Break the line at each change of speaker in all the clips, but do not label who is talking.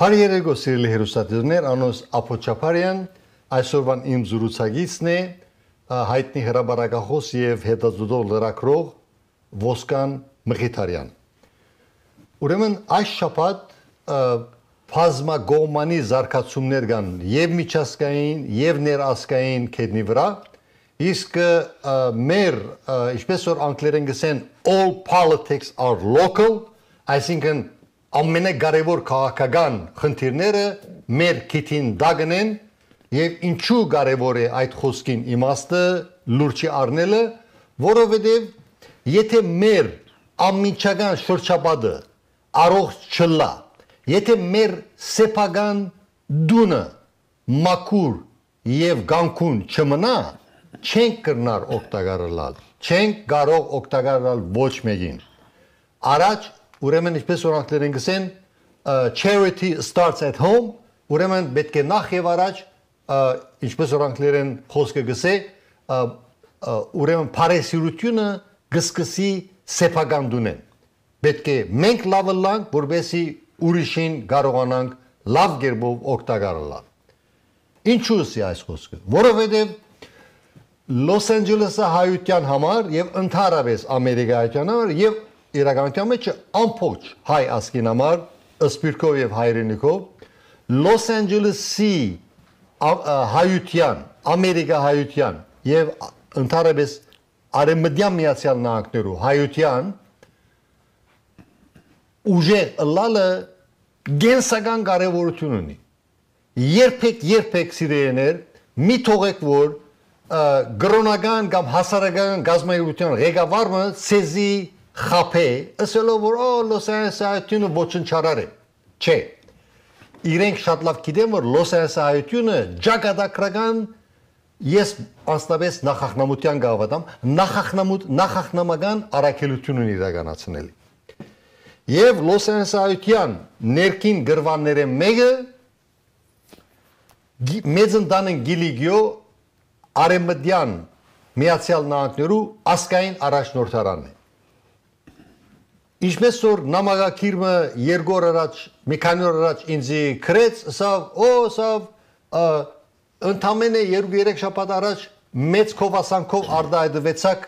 Բարի երեկո սիրելի հերոստատիզներ, անոնս Ապոչապարյան, այսօրվան իմ զրուցակիցն է հայտնի հրաբարակախոս եւ հետազոտող լրագրող Ոսկան Մղիթարյան։ Ուրեմն այս շաբաթ բազմագոմանի զարգացումներ կան եւ միջազգային եւ ներազգային կետնի վրա, իսկ մեր ինչպես որ անգլերեն գսեն all politics are local, այսինքն ամենակարևոր քաղաքական խնդիրները մեր քիթին դագն են եւ ինչու կարևոր է այդ խոսքին իմաստը լուրջի առնելը, որովհետեւ եթե մեր ամիջական շրջապատը առողջ չլա, եթե մեր սեփական դունը մակուր եւ գանկուն չմնա, չենք կրնար օգտակարալալ, չենք կարող օգտակարալ ոչ մեկին։ Առաջ Ուրեմն ինչպես օրենքներն գսեն charity starts at home, ուրեմն պետք է նախ եւ առաջ ինչպես օրենքներն խոսքը գսե, ուրեմն բարեսիրությունը գսկսի սեփական դունեն։ Պետք է մենք լավը լանք, որբեսի ուրիշին կարողանանք լավ գերբով օգտակարել։ Ինչու՞ս է այս խոսքը։ Որովհետեւ Լոս Անջելեսը հայության համար եւ ընդհանրապես ամերիկայական համար եւ իրականության մեջ ամբողջ հայ ազգին համար սպիրկով եւ հայրենիքով Լոս Անջելեսի հայության, Ամերիկա հայության եւ ընդհանրապես արևմտյան միացյալ նահանգներու հայության ուժեղ լալը գենսական կարևորություն ունի։ Երբեք երբեք սիրեներ մի թողեք որ գրոնական կամ հասարակական գազམ་այության ղեկավարը ցեզի խափե, ասելով որ օ Լոս Անջելես հայությունը ոչնչարար է։ Չէ։ Իրենք շատ լավ գիտեն, որ Լոս Անջելես հայությունը ճակատագրական ես անստաբես նախախնամության գավաթամ նախախնամուտ նախախնամական առաքելություն ունի իրականացնելի։ Եվ Լոս Անջելես հայության ներքին գրվանները մեկը մեծնդանն Գիլիգիո արեմդյան Միացյալ Նահանգներու ասկային առաջնորդարանն է։ Ինչպես որ նամակակիրը երկու օր առաջ, մի քանի օր առաջ ինձ գրեց, սա օ, սա ընդամենը երկու-երեք շաբաթ առաջ մեծ կովասանքով արդայդվեցակ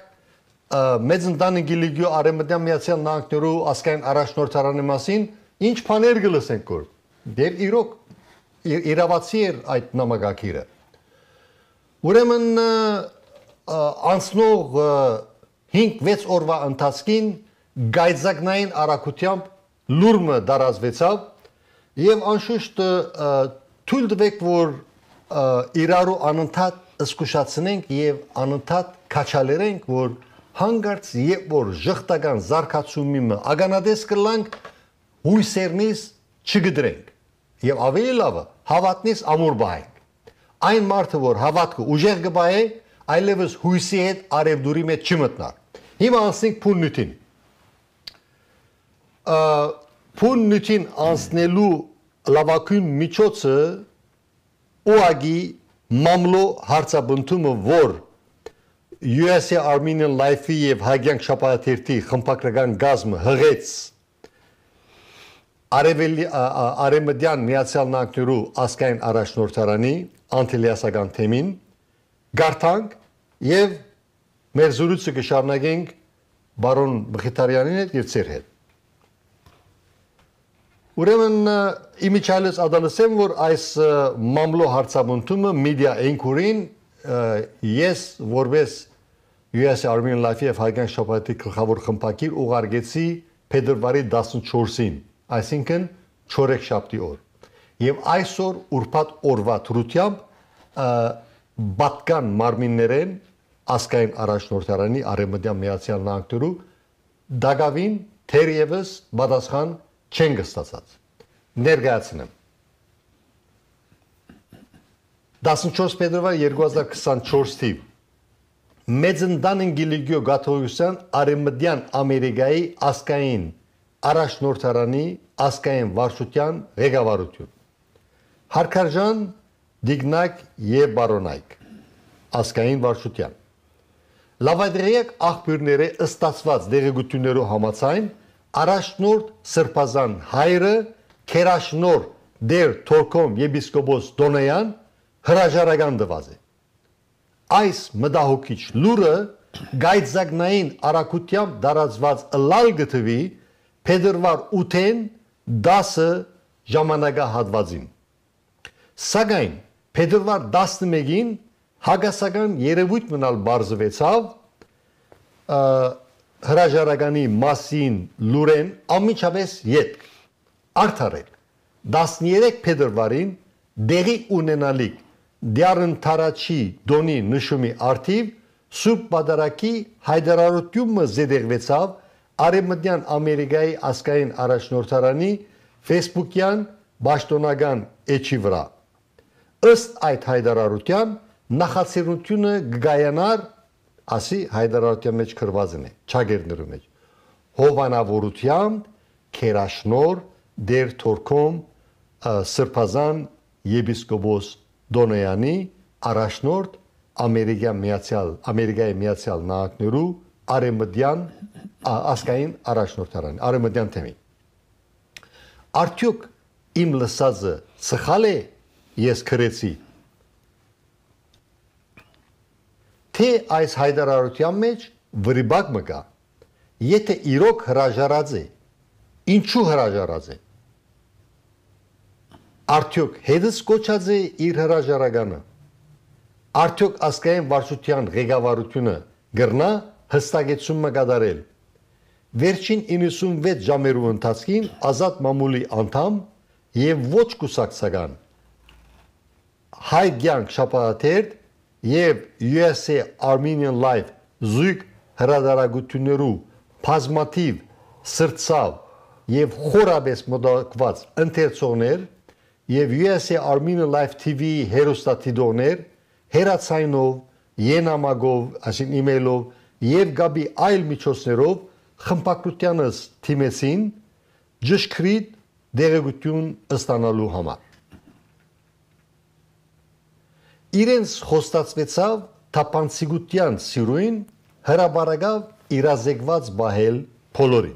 մեծ ընտանիքի լիգյո արեմտյան միացյալ նահանգներու ասկայն առաջնորդարանի մասին ինչ բաներ գլսենք կոր։ Դեր իրոք իրավացի էր այդ նամակակիրը։ Ուրեմն անցնող 5-6 օրվա ընթացքին գայձակնային արագությամբ լուրմը դարազվեցավ եւ անշուշտ թույլ տվեք որ իրարու անընդհատ զսկուշացնենք եւ անընդհատ քաչալերենք որ հանգարց երբ որ ժխտական զարգացումը ագանադես կլանք հույսերնից չգդրենք եւ ավելի լավը հավատնից ամուր բայենք այն մարդը որ հավատքը ուժեղ գ բայենք այլևս հույսի հետ արևդուրի մեջ չմտնար հիմա ասենք փուննյութին փուննիցին անցնելու լավագույն միջոցը ուագի մամլո հարցաբնդումը որ USA Armenian Life-ի եւ Հայգյան շապաթերթի խմբակրական գազմը հղեց Արևելի Արեմդյան Միացյալ Նահանգներու ասկային առաջնորդարանի անտիլիասական թեմին գարտանք եւ մեր զրույցը կշարունակենք բարոն Մխիթարյանի հետ եւ ծեր հետ Ուրեմն իմիջալես ադալսեմ որ այս մամլո հարցաբնումը մեդիա ինքուրին ես որպես US Armenian Life-ի եւ հայկական շփաթի գլխավոր խմբակիր ուղարկեցի փետրվարի 14-ին, այսինքն չորեքշաբթի օր։ Եվ այսօր ուրբաթ օրվա դրությամբ բատկան մարմիններեն ասկային առաջնորդարանի արևմտյան միացյալ նահանգներու դագավին թերևս պատասխան չեն գստացած։ Ներգացնեմ 14 փետրվար 2024 թիվ Մեծնդանին Գիլիգիո Գաթողյուսյան Արեմդյան Ամերիկայի ասկային առաջնորդարանի ասկային վարչության ղեկավարություն Հարկարժան Դիգնակ եւ Բարոնայք ասկային վարչության Լավադրիեկ աղբյուրները ըստացված դեղեցություններով համացայն Արաշնորդ Սրբազան հայրը Քերաշնոր դեր Թորքոմ եպիսկոպոս Դոնեյան հրաժարական տված է։ Այս մտահոգիչ լուրը գայծագնային արակությամբ դարածված լալ գտվի Փետրվար 8-ին 10-ը ժամանակահատվածին։ Սակայն Փետրվար 11-ին հագասական երևույթ մնալ բարձվեցավ հրաժարականի մասին լուրեն ամիջապես յետ արդարել 13 փետրվարին դեղի ունենալիք դյարն տարաչի դոնի նշումի արդիվ Սուրբ Պատարակի հայդարարությունը զեդեղվեցավ Արևմտյան Ամերիկայի ասկային առաջնորդարանի Facebook-յան ճշտոնական էջի վրա։ Ըստ այդ հայդարարության նախասիրությունը գայանար ասի հայդարարության մեջ քրվազն է, ճագերներու մեջ։ Հովանավորությամբ քերաշնոր դեր թորքում սրբազան եպիսկոպոս Դոնոյանի առաջնորդ Ամերիկա միացյալ Ամերիկայի միացյալ նահանգներու արեմդյան ասկային առաջնորդարան արեմդյան թեմի Արդյոք իմ լսածը սխալ է ես քրեցի Եթե այս հայտարարության մեջ վրիբակ մկա, եթե իրոք հրաժարած է, ինչու հրաժարած է։ Արդյոք հետս կոչած է իր հրաժարականը։ Արդյոք ասկային վարշության ղեկավարությունը գրնա հստակեցում մկադարել։ Վերջին 96 ժամերու ընթացքին ազատ մամուլի անդամ եւ ոչ կուսակցական հայ ցանկ շապաթերտ եւ USA Armenian Live զույգ հրադարագություններու բազմաթիվ սրտսավ եւ խորաբես մտակված ընթերցողներ եւ USA Armenian Live TV-ի հերոստատիդոներ հերացայնով, ենամագով, այսին իմեյլով եւ գաբի այլ միջոցներով խմբակրությանս թիմեցին ճշգրիտ դերեկություն ստանալու համար իրենց խոստացվեցավ թափանցիկության սիրույն հրաբարագավ իրազեկված բահել փոլորին։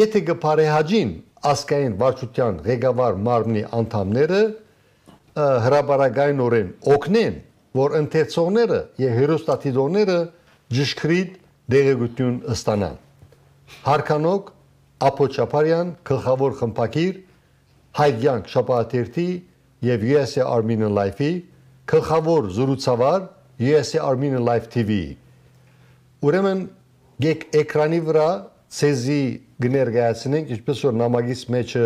Եթե գփարե հաջին ասկային վարչության ղեկավար մարմնի անդամները հրաբարագայնորեն օգնեն, որ ընթերցողները եւ հերոստատիդորները ճշգրիտ դերեկություն ստանան։ Հարկանոկ Ապոչապարյան գլխավոր խմբագիր Հայդյան Շապաթերթի եւ USC Armenian Life-ի գլխավոր զրուցավար USA Armenia Live TV-ի։ Ուրեմն գեք էկրանի վրա ցեզի գներգացնենք, ինչպես որ նամակից մեջը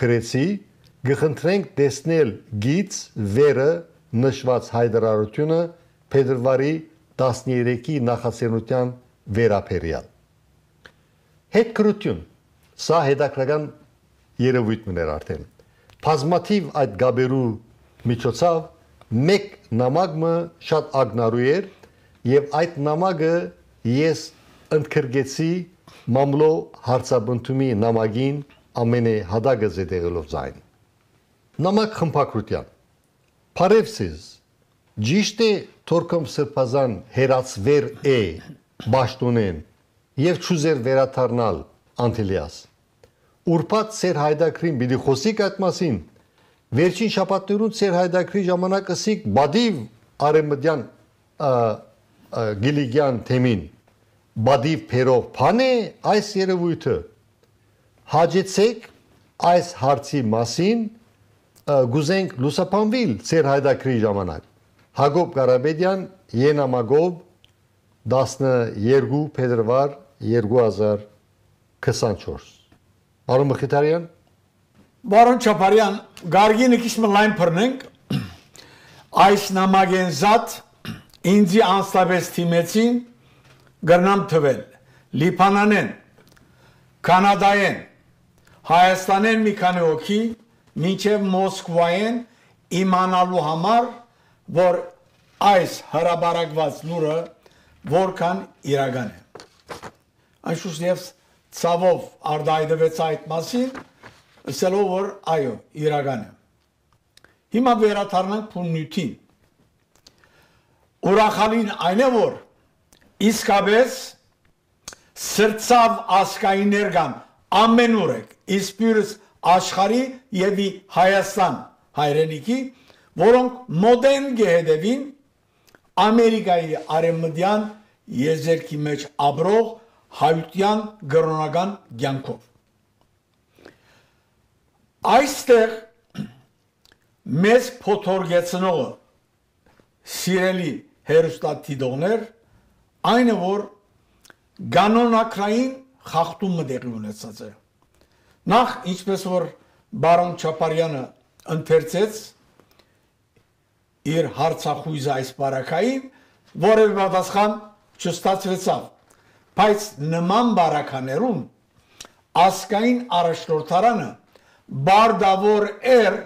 գրեցի, գխնդրենք տեսնել գից վերը նշված հայդարարությունը փետրվարի 13-ի նախասենության վերապերյալ։ Հետկրություն։ Սա հետաքրական երևույթ մներ արդեն։ Բազմաթիվ այդ գաբերու միջոցով մեկ նամակը շատ ագնարու էր եւ այդ նամակը ես ընդգրկեցի մամլո հարցաբնդումի նամակին ամենե հադագը զետեղելով ձայն նամակ խմփակրության Փարեվսիս ճիշտ է Թորքում սրբազան հերացվեր է Բաշտոնեն եւ ճուզեր վերաթարնալ Անտիլիաս Ուրբաթ Սեր Հայդակրին՝ բիդի խոսիկ այդ մասին Վերջին շաբաթներուն ծեր հայդակրի ժամանակ ասիկ բադիվ արեմդյան գիլիգյան թեմին բադիվ փերով փանե այս երևույթը հաջեցեք այս հարցի մասին գուզենք լուսապանվիլ ծեր հայդակրի ժամանակ Հակոբ Ղարաբեդյան Ենամագով 12 փետրվար
2024 Արո Մխիթարյան Բարոն Չապարյան, Գարգինը քիչմը լայն բռնենք։ Այս նամակեն զատ ինձի անստաբես թիմեցին գրնամ թվել։ Լիբանանեն, Կանադայեն, Հայաստանեն մի քանի օքի, մինչև Մոսկվայեն իմանալու համար, որ այս հրաբարակված լուրը որքան իրական է։ Այսուհետ ցավով արդայդվեց այդ մասին, ասելով որ այո, իրական է։ Հիմա վերաթարնանք փուննյութին։ Ուրախալին այն է որ իսկապես սրծավ ասկային ներգան ամենուր է իսպյուրս աշխարի եւ Հայաստան հայրենիքի որոնք մոդեն գեհեդևին Ամերիկայի արևմտյան եզերքի մեջ ապրող հայության գրոնական ցանկով Այստեղ մեզ փոթորգեցնողը սիրելի հերոստատիդողներ այնը որ կանոնակային խախտումը դեղի ունեցած է նախ ինչպես որ բարոն Չապարյանը ընթերցեց իր հարցախույզը այս բարակային որևէ պատասխան չստացվեցավ բայց նման բարականերում ասկային առաջնորդարանը բարդավոր էր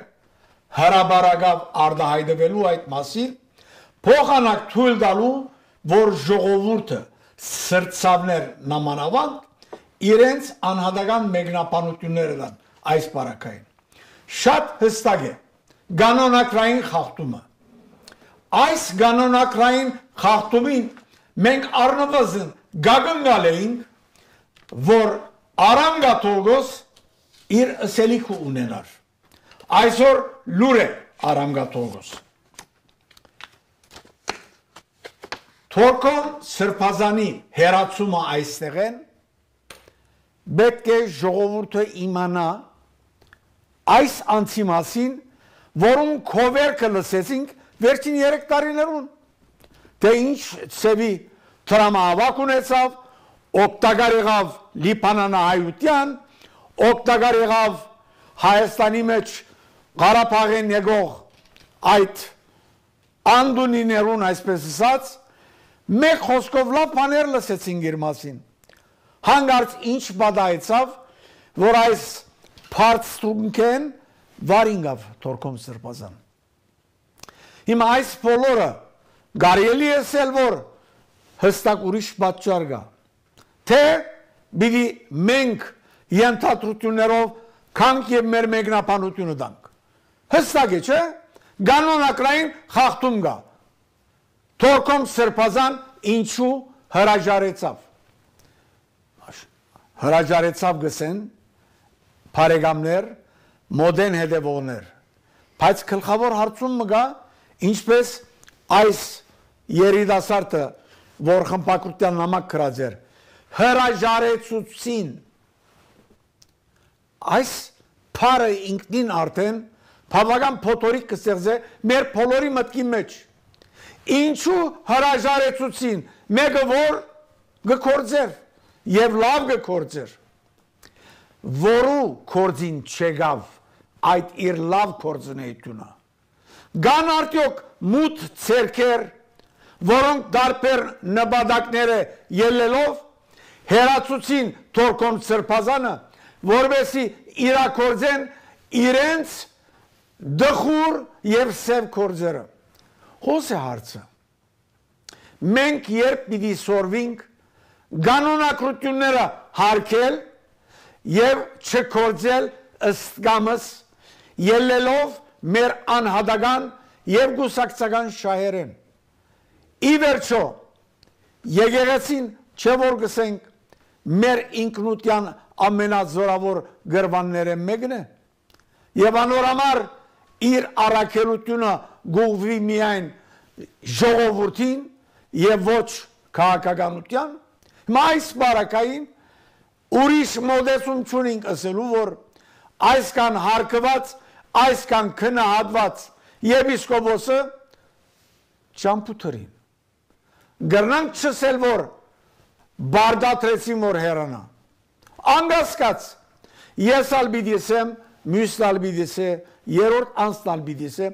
հրաբարակավ արդահայտվելու այդ մասին, փոխանակ թույլ տալու, որ ժողովուրդը սրծավներ նամանավանդ իրենց անհատական մեկնաբանությունները դան այս պարակային։ Շատ հստակ է կանոնակրային խախտումը։ Այս կանոնակրային խախտումին մենք առնվազն գագնգալ էինք, որ Արամ Գաթողոս իր սելիքը ունենար։ Այսօր լուր է Արամգաթողոս։ Թորքոն սրբազանի հերացումը այստեղեն պետք է ժողովուրդը իմանա այս անցի մասին, որում քովերքը լսեցինք վերջին 3 տարիներուն։ Դե ինչ ծեվի տրամահավաք ունեցավ, օկտագար եղավ Լիբանանա հայության, օգտակար եղավ Հայաստանի մեջ Ղարաբաղեն եկող այդ անդունիներուն այսպես ասած մեկ խոսքով լավ բաներ լսեցինք իր մասին հանգարց ինչ բադայեցավ որ այս բարձունքեն վարինգավ թորքում սրբազան հիմա այս բոլորը գարելի է ասել որ հստակ ուրիշ պատճառ կա թե մենք ենթադրություններով քանք եւ մեր մեկնաբանությունը դանք։ Հստակ է, չէ՞։ Կանոնակրային խախտում կա։ Թորքում սրբազան ինչու հրաժարեցավ։ Հրաժարեցավ գսեն բարեկամներ, մոդեն հետևողներ։ Բայց գլխավոր հարցում մգա ինչպես այս երիտասարդը, որ խմբակրության նամակ գրած էր, հրաժարեցուցին այս փարը ինքնին արդեն բավական փոթորիկ կստեղծե մեր բոլորի մտքի մեջ։ Ինչու հրաժարեցուցին մեկը որ գկործեր եւ լավ գկործեր։ Որու կորձին չեգավ այդ իր լավ կորձնեությունը։ Գան արդյոք մութ ցերքեր, որոնք դարբեր նպատակները ելելով հերացուցին թորքոն սրբազանը որովհետեւ իրակորձեն իրենց դխուր եւ սև կորձերը։ Հոս է հարցը։ Մենք երբ պիտի սորվենք կանոնակրությունները հարկել եւ չկործել ըստ գամս ելելով մեր անհատական եւ գուսակցական շահերեն։ Ի վերջո եկեղեցին չէ որ գսենք մեր ինքնության ամենազորավոր գրվանները մեկն է։ Եվ անորամար իր առաքելությունը գողվի միայն ժողովրդին եւ ոչ քաղաքականության։ Հիմա այս բարակային ուրիշ մոդեսում չունենք ասելու, որ այս կան հարկված, այս կան քնահատված եպիսկոպոսը ճամփութրին։ Գրնանք չսել որ բարդատրեցին որ հերանա անգասկած։ Ես ալ պիտի ասեմ, մյուսն ալ պիտի ասե, երրորդ անձն ալ պիտի ասե,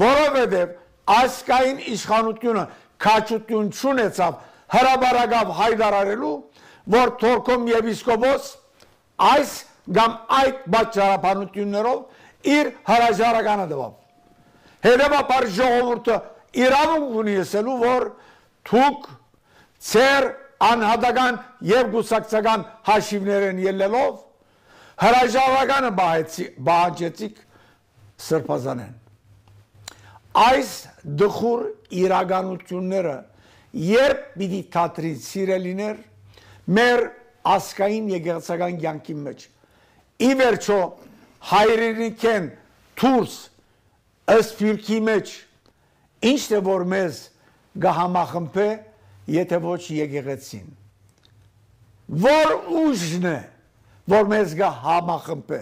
որովհետև ասկային իշխանությունը քաչություն չունեցավ հրաբարակավ հայտարարելու, որ թորքում եպիսկոպոս այս կամ այդ բաճարապանություններով իր հրաժարականը տվավ։ Հետևաբար ժողովուրդը իրավունք ունի ասելու, որ թուք ծեր անհատական եւ գուսակցական հաշիվներեն ելնելով հրաժարականը բահեցի բահանջեցիք սրբազանեն այս դխուր իրականությունները երբ պիտի թատրի սիրելիներ մեր ասկային եկեղեցական կյանքի մեջ ի վերջո հայրենիքեն դուրս ըստ մեջ ինչ թե որ մեզ գահամախմբե եթե ոչ եկեղեցին։ Որ ուժն է, որ մեզ գա համախմբե։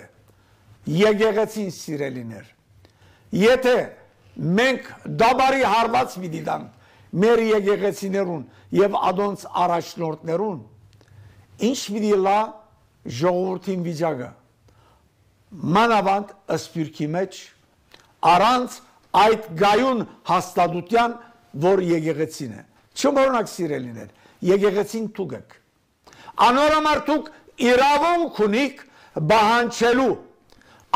Եկեղեցին սիրելիներ։ Եթե մենք դաբարի հարված պիտի տանք մեր եկեղեցիներուն եւ ադոնց առաջնորդներուն, ինչ պիտի լա ժողովրդին վիճակը։ Մանավանդ ըսպյուրքի մեջ առանց այդ գայուն հաստատության, որ եկեղեցին է չմորնակ սիրելիներ, եկեղեցին թուգեք։ Անորը մարդուք իրավունք ունիք բահանչելու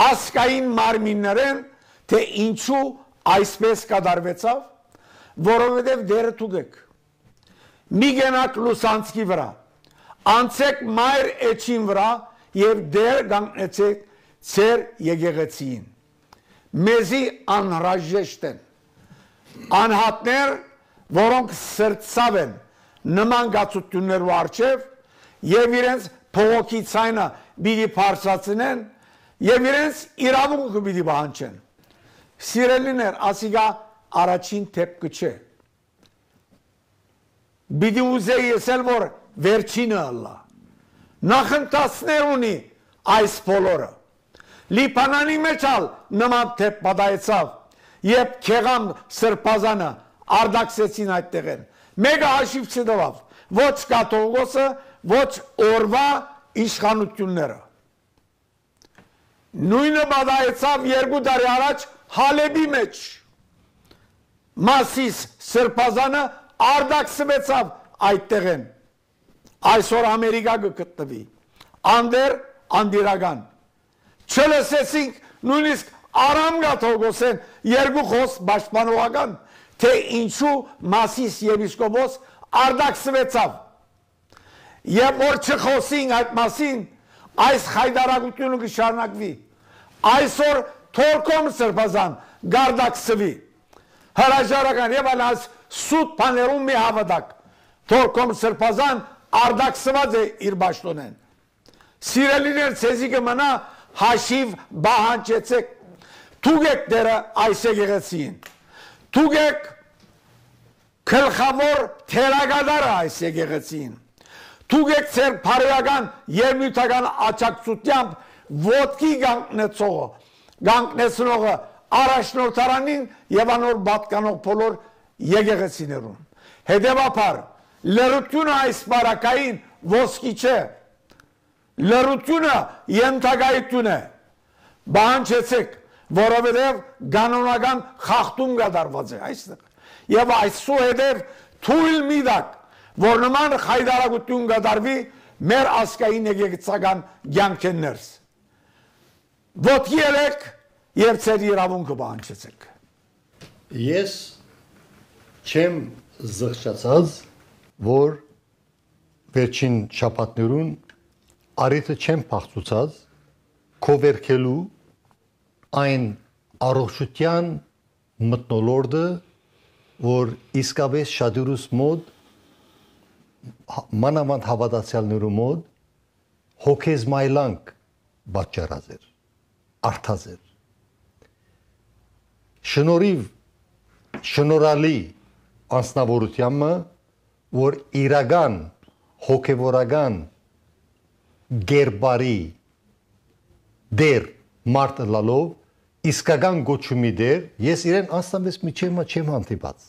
ասկային մարմիններեն, թե ինչու այսպես կադարվեցավ, որովհետև դերը թուգեք։ Մի գենակ լուսանցքի վրա, անցեք մայր էչին վրա և դեր գանցեք ծեր եգեղեցին։ Մեզի անհրաժեշտ են, անհատներ որոնք սրծավ են նման գացություններու արջև եւ իրենց փողոքի ցայնը բիդի փարսացնեն եւ իրենց իրավունքը բիդի բանջեն։ Սիրելիներ, ասիգա առաջին թեփքը չէ։ Բիդի ուզեի եսել որ վերջինը ըլլա։ Նախընթացներ ունի այս բոլորը։ Լիբանանի մեջ ալ նման թեփ պատայեցավ, երբ քեղամ սրբազանը արդակսեցին այդ տեղերը։ Մեկը հաշիվ չդրավ, ոչ կաթողիկոսը, ոչ օրվա իշխանությունները։ Նույնը բադայեցավ երկու տարի առաջ Հալեբի մեջ։ Մասիս Սրբազանը արդակսվեցավ այդ տեղեն։ Այսօր Ամերիկա կգտնվի։ Անդեր անդիրական։ Չլսեցինք նույնիսկ Արամ Գաթողոսեն երկու խոս պաշտպանողական թե ինչու Մասիս եպիսկոպոս արդակսվեցավ։ Եվ որ չխոսին այդ մասին, այս խայդարակությունը կշարնակվի։ Այսօր թորքում սրբազան գարդակսվի։ Հրաժարական եւ այլ այս սուտ բաներում մի հավատակ։ Թորքում սրբազան արդակսված է իր ճշտոնեն։ Սիրելիներ, ցեզի կմնա հաշիվ բահանջեցեք։ Թուգեք դերը այս եկեղեցին։ Թուգեք գլխավոր թերագադարը այս եկեղեցին։ Թուգեք ծեր բարոյական երմյութական աճակցությամբ ոտքի գանքնեցողը, գանքնեցնողը առաջնորդարանին եւ անոր պատկանող բոլոր եկեղեցիներուն։ Հետևաբար լրությունը այս բարակային ոսկի չէ։ Լրությունը ենթագայություն է։ Բանջեցեք որովհետև կանոնական խախտում կատարված է այստեղ։ Եվ այսուհետև թույլ մի դակ, որ նման խայդարակություն կատարվի մեր ասկային եկեղեցական ցանկերներս։ Ոտքի ելեք եւ ծեր իրավունքը բանջեցեք։ Ես չեմ
զղջացած, որ վերջին շաբաթներուն արիթը չեմ փախցուցած, քովերքելու այն առողջության մտնոլորտը, որ իսկապես շատյուրուս մոտ մանավանդ հավատացյալներու մոտ հոգեզ մայլանք պատճառած էր, արթած էր։ Շնորհիվ շնորհալի անznավորությամը, որ իրական հոգևորական գերբարի դեր մարտը լալով իսկական գոչումի դեր ես իրեն անստամբես միջեմա չեմ հանդիպած։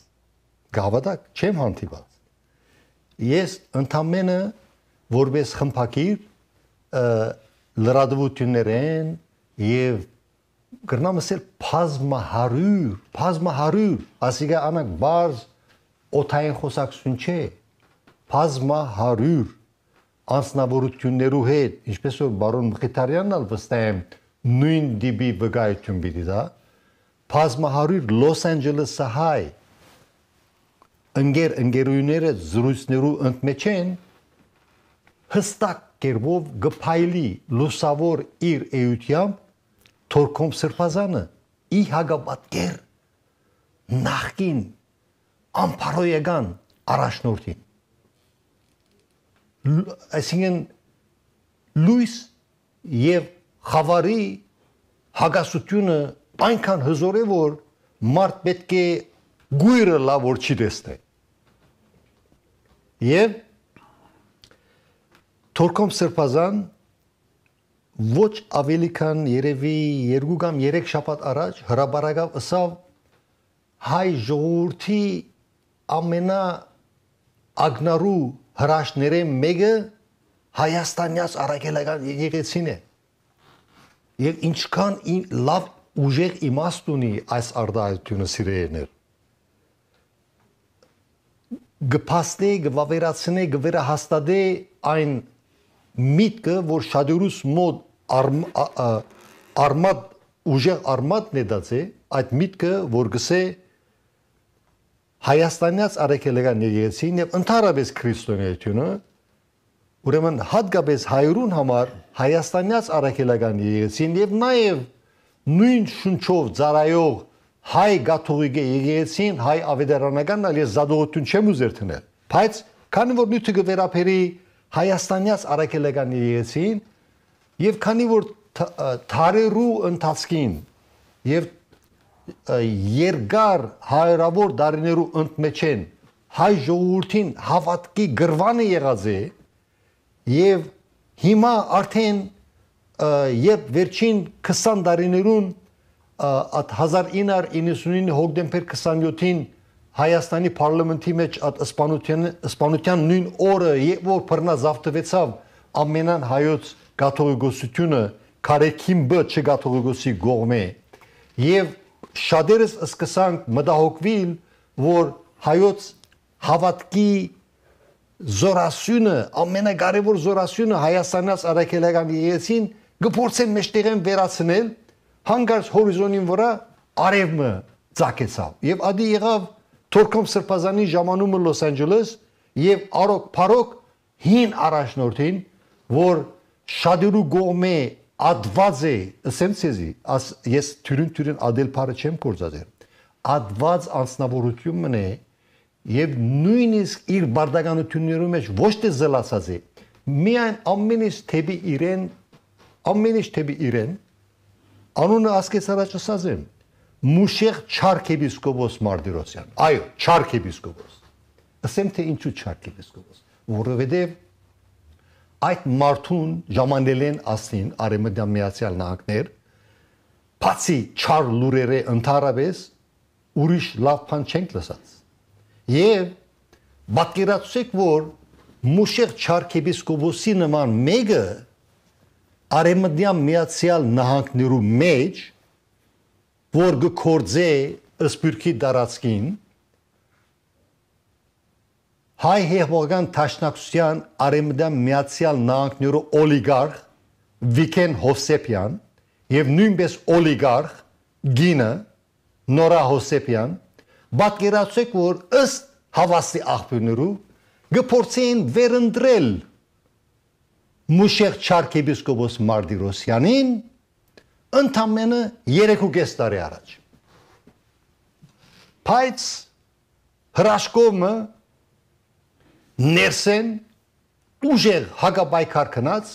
Գավադակ չեմ հանդիպած։ Ես ընդամենը որպես խմփակիր լրատվություններեն եւ գրնամ ասել բազմահարյուր, բազմահարյուր, ասիկա անակ բարձ օթային խոսակցություն չէ։ Բազմահարյուր անսնավորություններու հետ, ինչպես որ բարոն Մխիթարյանն ալ վստահ եմ, նույն դիբի վկայություն պիտի դա բազմահարույր Լոս Անջելեսը հայ ընկեր ընկերուները զրույցներու ընդմեջ են հստակ կերպով գփայլի լուսավոր իր էությամբ թորքում սրբազանը ի հագապատկեր նախքին ամփարոյական առաջնորդին այսինքն լույս եւ խավարի հագասությունը այնքան հզոր է, որ մարդ պետք է գույրը լավ որ չի տեսնե։ Եվ Թորքոմ Սերբազան ոչ ավելի քան երևի 2 կամ 3 շաբաթ առաջ հրաբարակավ ըսավ հայ ժողովրդի ամենա ագնարու հրաշները մեկը հայաստանյաց արագելական եկեղեցին է։ եկ եւ ինչքան լավ ուժեղ իմաստ ունի այս արդարությունը սիրելիներ գպաստե գվավերացնե գվերահաստադե այն միտքը որ շադյուրուս մոդ արմատ ուժեղ արմատն է դացե այդ միտքը որ գսե հայաստանյաց արեկելական եկեցին եւ ընդհանրապես քրիստոնեությունը Ուրեմն հատկապես հայրուն համար հայաստանյաց արաքելական եկեցին եւ նաեւ նույն շունչով ծարայող հայ գաթողիկ եկեցին հայ ավետարանական այլ զադողություն չեմ ուզեր տնել բայց քանի որ նույնը կվերապերի հայաստանյաց արաքելական եկեցին եւ քանի որ թարերու ընթացքին եւ երկար հայրավոր դարիներու ընդմեջ են հայ ժողովրդին հավատքի գրվանը եղած է եղ եւ հիմա արդեն երբ վերջին 20 տարիներուն 1999 հոկտեմբեր 27-ին Հայաստանի parlamenti մեջ այդ իսպանության իսպանության նույն օրը երբ որ բռնազավթվեցավ ամենան հայոց կաթողիկոսությունը կարեկին բ չկաթողիկոսի գողմե եւ շատերս սկսանք մտահոգվել որ հայոց հավատքի զորասյունը, ամենակարևոր զորասյունը հայաստանյաց արաքելական եկեցին գործեն մեջտեղեն վերացնել հանգարց հորիզոնին վրա արևը ցակեցավ եւ ադի եղավ Թորքոմ սրբազանի ժամանումը Լոս Անջելես եւ Արոկ Փարոկ հին առաջնորդին, որ Շադիրու գոմե Ադվազե, ասեմ ցեզի, ես թյուրին թյուրին Ադել Փարը չեմ կործած։ Ադվազ անձնավորությունն է, եւ նույնիսկ իր բարդականությունների մեջ ոչ թե զլացած է միայն ամենից թեպի իրեն ամենից թեպի իրեն անունը ասկես առաջացած է մուշեղ չարք եպիսկոպոս մարդիրոսյան այո չարք եպիսկոպոս ասեմ թե ինչու չարք եպիսկոպոս որովհետեւ այդ մարդուն ժամանել են ասին արեմդյան միացյալ նահանգներ բացի չար լուրերը ընդառաջ ուրիշ լավ բան չենք լսած Եվ պատկերացրեք, որ Մուշեղ Չարքեպիսկոպոսի նման մեկը արեմդյան միացյալ նահանգներու մեջ որ գործե սպյուրքի դարածքին հայ հեղողական տաշնակցության արեմդյան միացյալ նահանգներու օլիգարխ Վիկեն Հովսեփյան եւ նույնպես օլիգարխ գինը Նորա Հովսեփյան Պատկերացեք, որ ըստ հավաստի աղբյուրներու գործին վերընտրել Մուշեղ Չարքեպիսկոպոս Մարդիրոսյանին ընդամենը 3.5 տարի առաջ։ Բայց հրաշքումը ներսեն ուժեղ հակապայքար քնած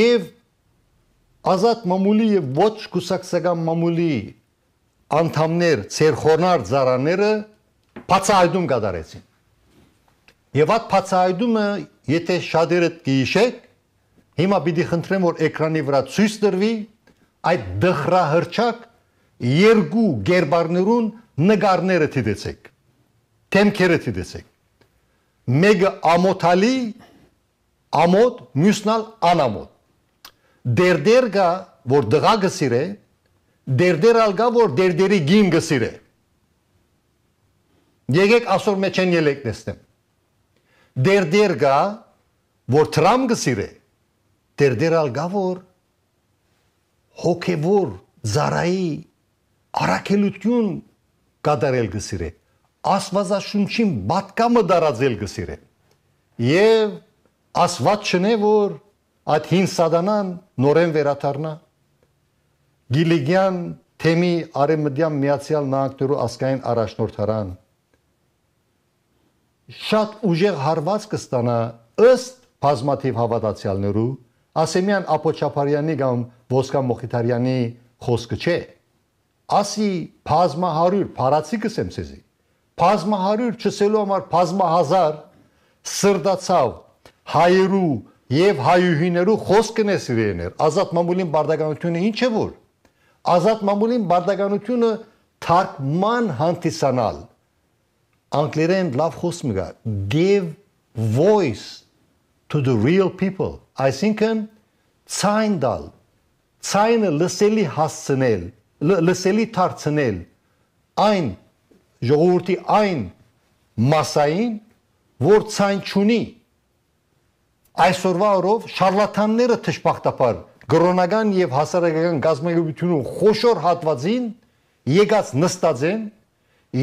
եւ ազատ մամուլի եւ ոչ կուսակցական մամուլի անդամներ, ցերխորնար ծառաները բացահայտում կատարեցին։ Եվ այդ բացահայտումը, եթե շատերը դիշեք, հիմա պիտի խնդրեմ, որ էկրանի վրա ցույց տրվի այդ դխրահրճակ երկու գերբարներուն նկարները դիտեցեք։ Թեմքերը դիտեցեք։ Մեկը ամոթալի, ամոթ, մյուսնալ անամոթ։ Դերդերգա, որ դղագը սիրե, դերդեր ալգա որ դերդերի գին գսիրե Եկեք ասոր մեջ են ելեք տեսնեմ դերդեր գա որ տրամ գսիրե դերդեր ալգա որ հոգևոր զարայի արակելություն կատարել գսիրե աստվածաշունչին բատկամը դարածել գսիրե եւ աստված չնե որ այդ հին սադանան նորեն վերաթարնա Գիլիգյան թեմի արեմդյան միացյալ նահանգներու ասկային առաջնորդարան շատ ուժեղ հարված կստանա ըստ բազմաթիվ հավատացյալներու ասեմյան ապոչապարյանի կամ ոսկա մոխիթարյանի խոսքը չէ ասի բազմահարյուր փարացի կսեմ ցեզի բազմահարյուր չսելու համար բազմահազար սրդացավ հայերու եւ հայուհիներու խոսքն է սիրեներ ազատ մամուլին բարդականությունը ինչ է որ ազատ մամուլին բարդականությունը թարգման հանդիսանալ անգլերեն լավ խոսում գա give voice to the real people այսինքն ցայն դալ ցայնը լսելի հասցնել լսելի դարձնել այն ժողովրդի այն massային որ ցայն չունի այսօրվա օրով շարլատանները ճշմարտապար գրոնական եւ հասարակական գազագերբությունու խոշոր հատվածին եկած նստած են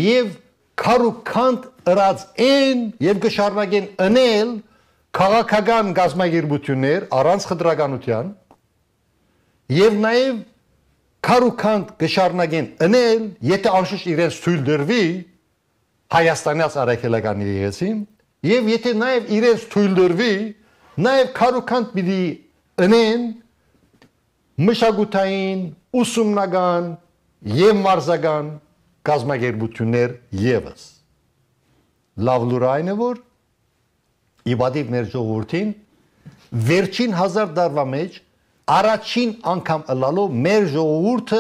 եւ քարուքանդ ըրած են եւ կշարունակեն ընել քաղաքական գազագերբություններ առանց խտրականության եւ նաեւ քարուքանդ կշարունակեն ընել եթե անշուշտ իրենց ցույլ դրվի հայաստանյաց արաքելականի եղեցին եւ եթե նաեւ իրենց ցույլ դրվի նաեւ քարուքանդ պիտի ընեն մշակութային, ուսումնական եւ մարզական կազմակերպություններ եւս։ Լավ լուրը այն է, որ իբադիվ մեր ժողովրդին վերջին 1000 դարվա մեջ առաջին անգամ ըլալով մեր ժողովուրդը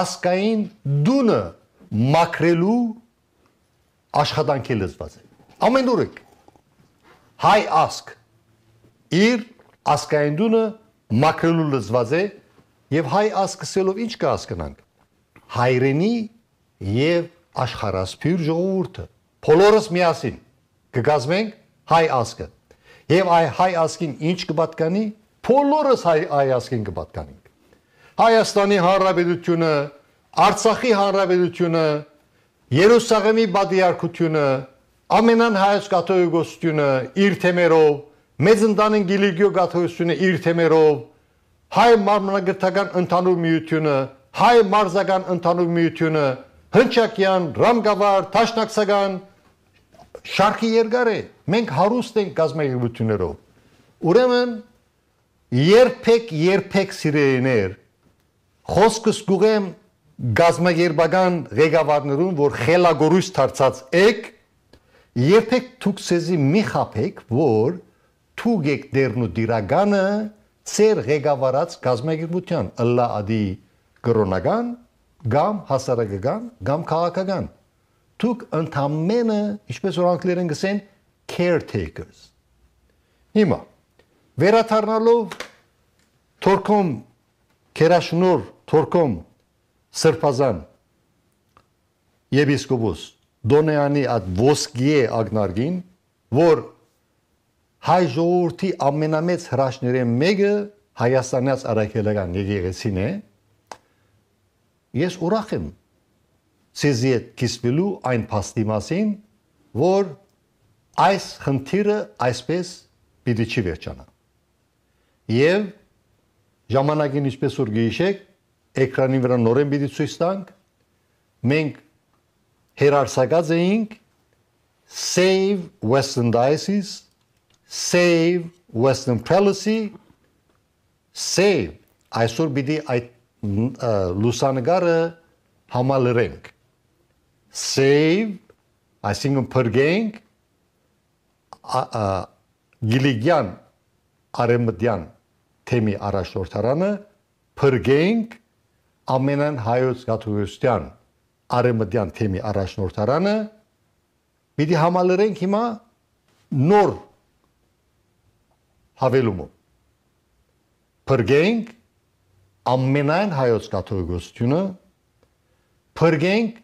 ասկային դունը մաքրելու աշխատանքի լծված է։ Ամեն օրը հայ ասկ իր ասկային դունը մակրելու լծված է եւ հայ ասկսելով ինչ կհասկանանք հայրենի եւ աշխարհասփյուր ժողովուրդը բոլորս միասին կգազմենք հայ ասկը եւ այ հայ ասկին ինչ կպատկանի բոլորս հայ այ ասկին կպատկանինք հայաստանի հանրապետությունը արցախի հանրապետությունը Երուսաղեմի բադիարքությունը ամենան հայոց կաթողիկոսությունը իր թեմերով մեծ ընտանին գիլիգիո գաթողությունը իր թեմերով հայ մարմնագրթական ընդհանուր միությունը հայ մարզական ընդհանուր միությունը հնչակյան ռամգավար տաշնակցական շարքի երկար է մենք հարուստ ենք գազམ་երություններով ուրեմն երբեք երբեք սիրելիներ խոսքս գուղեմ գազմագերբական ղեկավարներուն, որ խելագորույս դարձած եք, երբեք ցուկսեզի մի խափեք, որ թուգեք դերնու դիրագանը ծեր ղեկավարած գազագերբության ըլլա ադի կրոնական կամ հասարակական կամ քաղաքական թուք ընդամենը ինչպես որ անգլերեն գսեն caretakers հիմա վերաթարնալով թորքում քերաշնոր թորքում սրբազան եպիսկոպոս դոնեանի այդ ոսկիե ագնարգին որ հայ ժողովրդի ամենամեծ հրաշներեն մեկը հայաստանյաց արաքելական եկեղեցին է ես ուրախ եմ ցեզի հետ կիսվելու այն փաստի մասին որ այս խնդիրը այսպես պիտի չի վերջանա եւ ժամանակին ինչպես որ գիշեք էկրանի վրա նորեն պիտի ցույց տանք մենք հերարսակած էինք save western diocese save western policy save այսօր բիդի այդ լուսանգարը համալրենք save այսինքն փրկենք գիլիգյան արեմդյան թեմի առաջորդարանը փրկենք ամենայն հայոց գաթուղստյան արեմդյան թեմի առաջորդարանը պիտի համալրենք հիմա նոր հավելումով փրկենք ամենայն հայոց կաթողիկոսությունը փրկենք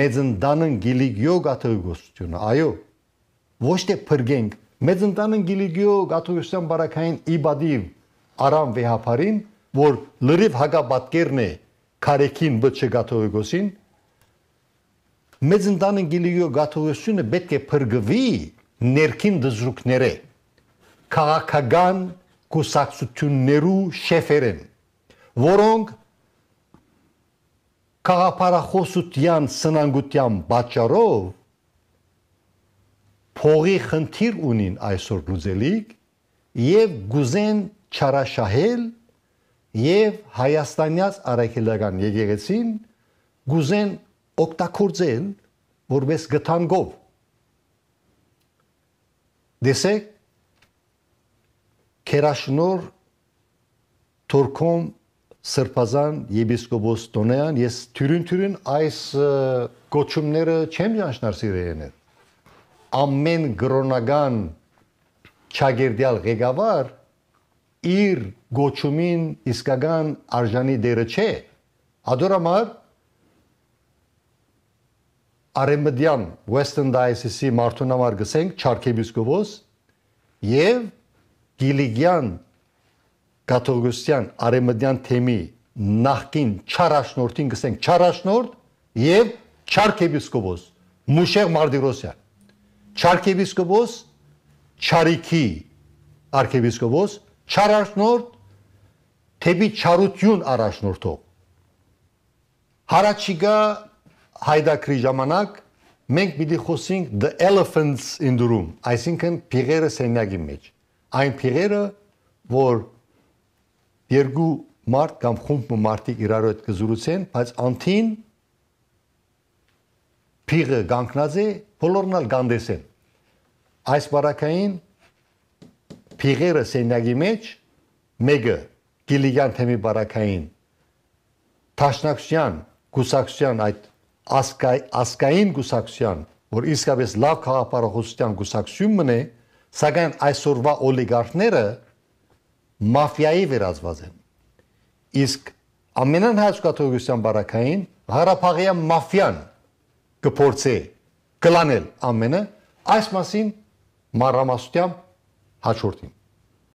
մեծնդանն գիլիգիո կաթողիկոսությունը այո ոչ թե փրկենք մեծնդանն գիլիգիո կաթողիկոսյան բարակային իբադիվ արամ վեհապարին որ լրիվ հակապատկերն է քարեկին բչ կաթողիկոսին մեծնդանն գիլիգիո կաթողիկոսությունը պետք է փրկվի ներքին դժրուկներով քաղաքական կուսակցություններու շեֆեր են, որոնք քաղաքապարախոսության սնանկության պատճառով փողի խնդիր ունին այսօր լուծելիք եւ գուզեն չարաշահել եւ հայաստանյաց արաքելական եկեղեցին գուզեն օգտագործել որպես գտանգով դեսեք Քերաշնոր Թուրքում Սրբազան եպիսկոպոս Տոնեան ես թյուրին-թյուրին այս գոչումները չեմ ճանաչնար սիրեներ։ Ամեն գրոնական ճագերդյալ ղեկավար իր գոչումին իսկական արժանի դերը չէ։ Ադորամար Արեմդյան Western Diocese-ի Մարտունամարգսենք Չարքեպիսկոպոս եւ Կիլիգյան կաթողիկոսյան արեմդյան թեմի նախքին չարաշնորհին գսենք չարաշնորհ եւ չարքեպիսկոպոս Մուշեղ Մարդիրոսյա չարքեպիսկոպոս Չարիքի arczepiskopos չարաշնորհ թեպի չարություն առաջնորդող հարաճիգա հայդակրի ժամանակ մենք պիտի խոսենք the elephants in the room այսինքն փիղերը սենյակի մեջ այն փիղերը, որ երկու մարդ կամ խումբ մարդիկ իրար հետ կզրուցեն, բայց անթին փիղը գանկնած է, բոլորն էլ գանդես են։ Այս բարակային փիղերը սենյակի մեջ մեկը գիլիգան թեմի բարակային Թաշնակցյան, Գուսակցյան այդ ասկայ ասկային Գուսակցյան, որ իսկապես լավ քաղաքապարախոսության Գուսակցություն մնե, Սակայն այսօրվա օլիգարխները մաֆիայի վերածված են։ Իսկ ամենահայց կաթողիկոսյան բարակային հարապաղիա մաֆիան կփորձի կլանել ամենը այս մասին մարամասությամբ հաջորդին